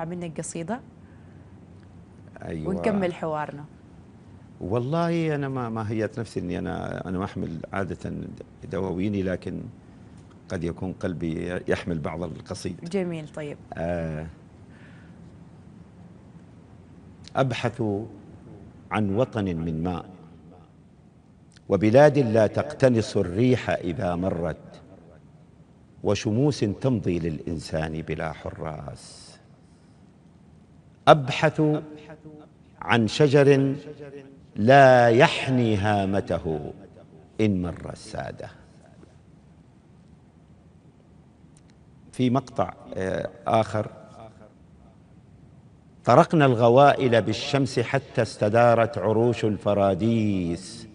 منك قصيدة أيوة. ونكمل حوارنا والله أنا ما ما هيأت نفسي إني أنا أنا ما أحمل عادة دواويني لكن قد يكون قلبي يحمل بعض القصيد جميل طيب آه أبحث عن وطن من ماء وبلاد لا تقتنص الريح إذا مرت وشموس تمضي للإنسان بلا حراس ابحث عن شجر لا يحني هامته ان مر الساده في مقطع آه، اخر طرقنا الغوائل بالشمس حتى استدارت عروش الفراديس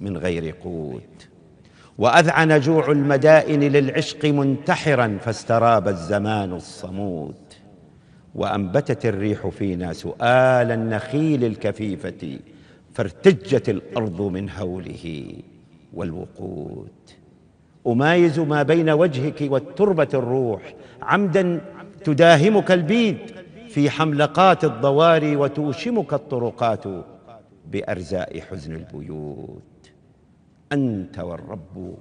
من غير قوت واذعن جوع المدائن للعشق منتحرا فاستراب الزمان الصمود وأنبتت الريح فينا سؤال النخيل الكفيفة فارتجت الأرض من هوله والوقود أمايز ما بين وجهك والتربة الروح عمدا تداهمك البيد في حملقات الضواري وتوشمك الطرقات بأرزاء حزن البيوت أنت والرب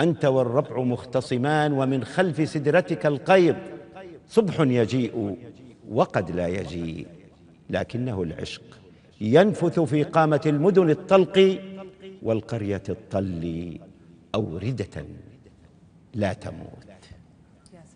أنت والربع مختصمان ومن خلف سدرتك القيض صبح يجيء وقد لا يجيء لكنه العشق ينفث في قامة المدن الطلق والقرية الطل أوردة لا تموت